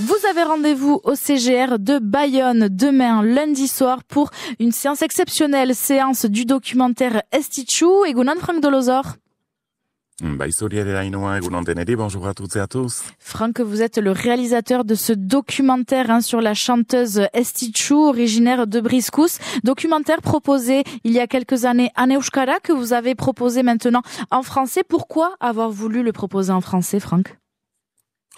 Vous avez rendez-vous au CGR de Bayonne demain lundi soir pour une séance exceptionnelle, séance du documentaire Estichou et Gounan Franck Dolozor. Bonjour à toutes et à tous. Franck, vous êtes le réalisateur de ce documentaire hein, sur la chanteuse Estichou, originaire de Briscous. Documentaire proposé il y a quelques années à Neushkara, que vous avez proposé maintenant en français. Pourquoi avoir voulu le proposer en français, Franck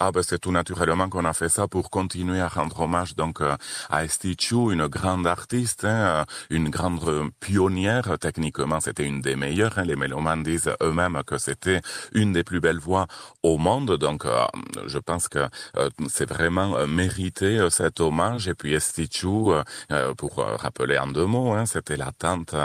ah ben c'est tout naturellement qu'on a fait ça pour continuer à rendre hommage donc euh, à Chou, une grande artiste, hein, euh, une grande euh, pionnière techniquement, c'était une des meilleures. Hein. Les mélomanes disent eux-mêmes que c'était une des plus belles voix au monde, donc je pense que c'est vraiment mérité cet hommage. Et puis Chou, pour rappeler en deux mots, hein, c'était la tante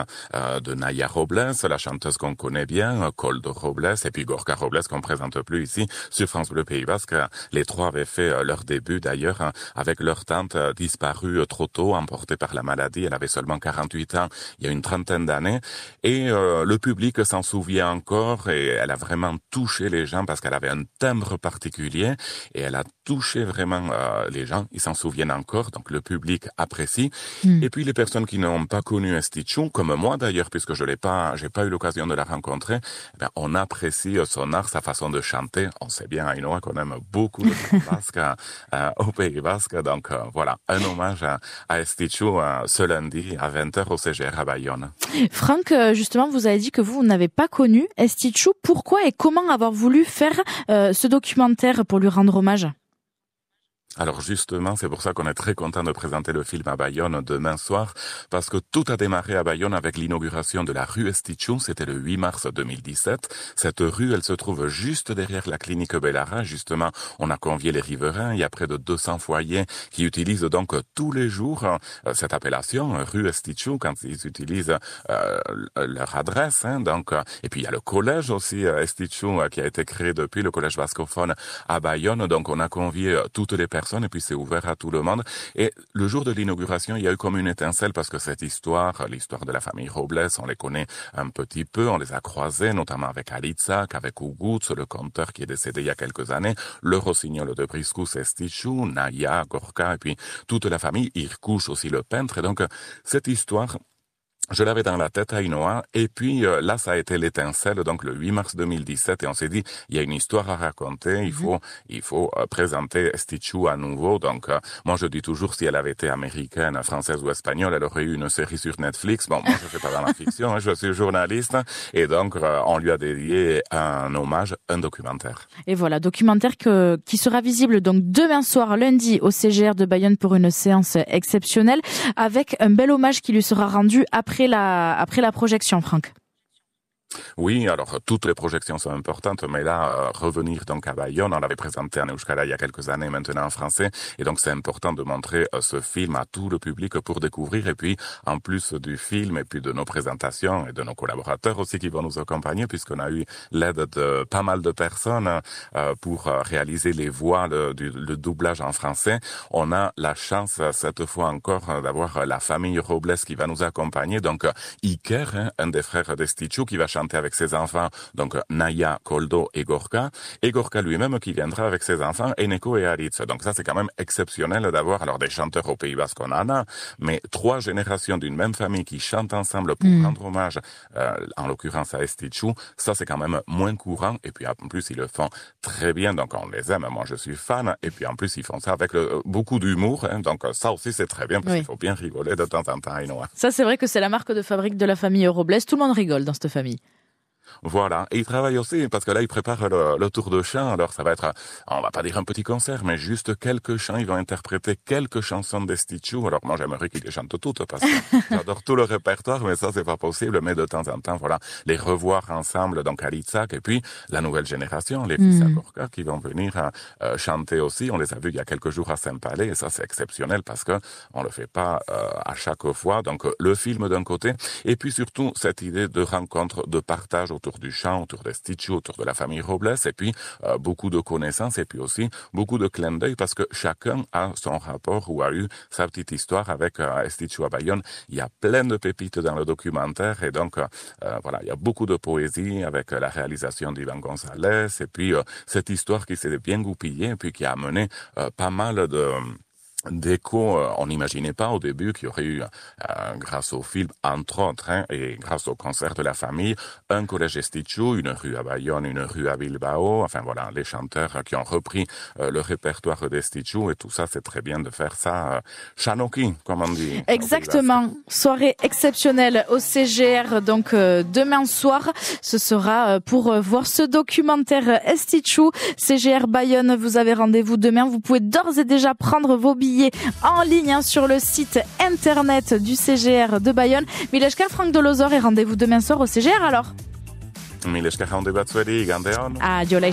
de Naya Robles, la chanteuse qu'on connaît bien, de Robles, et puis Gorka Robles qu'on présente plus ici sur France Bleu Pays Basque Hein. Les trois avaient fait euh, leur début d'ailleurs hein. avec leur tante euh, disparue euh, trop tôt, emportée par la maladie. Elle avait seulement 48 ans il y a une trentaine d'années. Et le public s'en souvient encore et elle a vraiment touché les gens parce qu'elle avait un timbre particulier et elle a touché vraiment les gens. Ils s'en souviennent encore, donc le public apprécie. Hmm. Et puis les personnes qui n'ont pas connu Estichou, comme moi d'ailleurs, puisque je n'ai pas, j'ai pas eu l'occasion de la rencontrer, eh ben, on apprécie son art, sa façon de chanter. On sait bien à Ainoa qu'on aime beaucoup de euh, euh, au Pays Basque. Donc euh, voilà, un hommage à, à euh, ce lundi à 20h au CGR à Bayonne. Franck, justement, vous avez dit que vous, n'avez pas connu Estichou. Pourquoi et comment avoir voulu faire ce documentaire pour lui rendre hommage alors justement, c'est pour ça qu'on est très content de présenter le film à Bayonne demain soir, parce que tout a démarré à Bayonne avec l'inauguration de la rue Estichou, c'était le 8 mars 2017. Cette rue, elle se trouve juste derrière la clinique Bellara, justement, on a convié les riverains, il y a près de 200 foyers qui utilisent donc tous les jours euh, cette appellation, euh, rue Estichou, quand ils utilisent euh, leur adresse. Hein, donc, Et puis il y a le collège aussi, Estichou, qui a été créé depuis le collège bascophone à Bayonne, donc on a convié toutes les personnes et puis c'est ouvert à tout le monde. Et le jour de l'inauguration, il y a eu comme une étincelle parce que cette histoire, l'histoire de la famille Robles, on les connaît un petit peu, on les a croisés, notamment avec Alitzak, avec Ougoutz, le conteur qui est décédé il y a quelques années, le rossignol de Briscus, Estichou, Naya, Gorka, et puis toute la famille, Irkouche aussi le peintre. Et donc, cette histoire, je l'avais dans la tête à Inoa, et puis euh, là, ça a été l'étincelle, donc le 8 mars 2017, et on s'est dit, il y a une histoire à raconter, il mhm. faut, il faut euh, présenter Stitchou à nouveau. Donc, euh, moi, je dis toujours, si elle avait été américaine, française ou espagnole, elle aurait eu une série sur Netflix. Bon, moi, je fais pas dans la fiction, hein, je suis journaliste, et donc, on lui a dédié un hommage, un documentaire. Et voilà, documentaire que, qui sera visible donc demain soir, lundi, au CGR de Bayonne pour une séance exceptionnelle, avec un bel hommage qui lui sera rendu après après la, la projection, Franck. Oui, alors toutes les projections sont importantes, mais là, euh, revenir donc à Bayonne, on l'avait présenté à Neuskara il y a quelques années maintenant en français, et donc c'est important de montrer euh, ce film à tout le public pour découvrir, et puis en plus du film, et puis de nos présentations, et de nos collaborateurs aussi qui vont nous accompagner, puisqu'on a eu l'aide de pas mal de personnes euh, pour réaliser les voix, le, doublage en français. On a la chance, cette fois encore, d'avoir la famille Robles qui va nous accompagner, donc Iker, hein, un des frères d'Estichou, qui va chanter avec ses enfants, donc Naya, Koldo et Gorka, et Gorka lui-même qui viendra avec ses enfants, Eneko et Aritz. Donc ça, c'est quand même exceptionnel d'avoir alors des chanteurs au Pays Basque, en a, mais trois générations d'une même famille qui chantent ensemble pour hmm. rendre hommage, euh, en l'occurrence à Estichou, ça c'est quand même moins courant, et puis en plus ils le font très bien, donc on les aime, moi je suis fan, et puis en plus ils font ça avec euh, beaucoup d'humour, hein, donc euh, ça aussi c'est très bien, parce qu'il faut bien rigoler de temps en temps, Ça c'est vrai que c'est la marque de fabrique de la famille Robles, tout le monde rigole dans cette famille. Voilà. Et il travaille aussi parce que là, il prépare le, tour de chant. Alors, ça va être, on va pas dire un petit concert, mais juste quelques chants. Ils vont interpréter quelques chansons d'Estichou. Alors, moi, j'aimerais qu'ils les chantent toutes parce que j'adore tout le répertoire, mais ça, c'est pas possible. Mais de temps en temps, voilà, les revoir ensemble. Donc, Litzac. et puis la nouvelle génération, les fils mm. à qui vont venir euh, euh, chanter aussi. On les a vus il y a quelques jours à Saint-Palais et ça, c'est exceptionnel parce que on le fait pas euh, à chaque fois. Donc, le film d'un côté et puis surtout cette idée de rencontre, de partage autour du chant, autour des autour de la famille Robles, et puis euh, beaucoup de connaissances, et puis aussi beaucoup de clins d'œil, parce que chacun a son rapport ou a eu sa petite histoire avec euh, à Bayonne. Il y a plein de pépites dans le documentaire, et donc euh, euh, voilà, il y a beaucoup de poésie avec la réalisation d'Ivan Gonzalez, et puis cette histoire qui s'est bien goupillée, et puis qui a amené pas mal de des euh, on n'imaginait pas au début qu'il y aurait eu, euh, grâce au film, entre autres, hein, et grâce au concert de la famille, un collège Estichou, une rue à Bayonne, une rue à Bilbao, enfin voilà, les chanteurs qui ont repris euh, le répertoire d'Estichou, et tout ça, c'est très bien de faire ça, euh, chanoki, comme on dit. Exactement, soirée exceptionnelle au CGR, donc demain soir, ce sera pour voir ce documentaire Estichou, CGR Bayonne, vous avez rendez-vous demain, vous pouvez d'ores et déjà prendre vos billets en ligne hein, sur le site internet du CGR de Bayonne. Mileshka, Franck Dolozor et rendez-vous demain soir au CGR alors.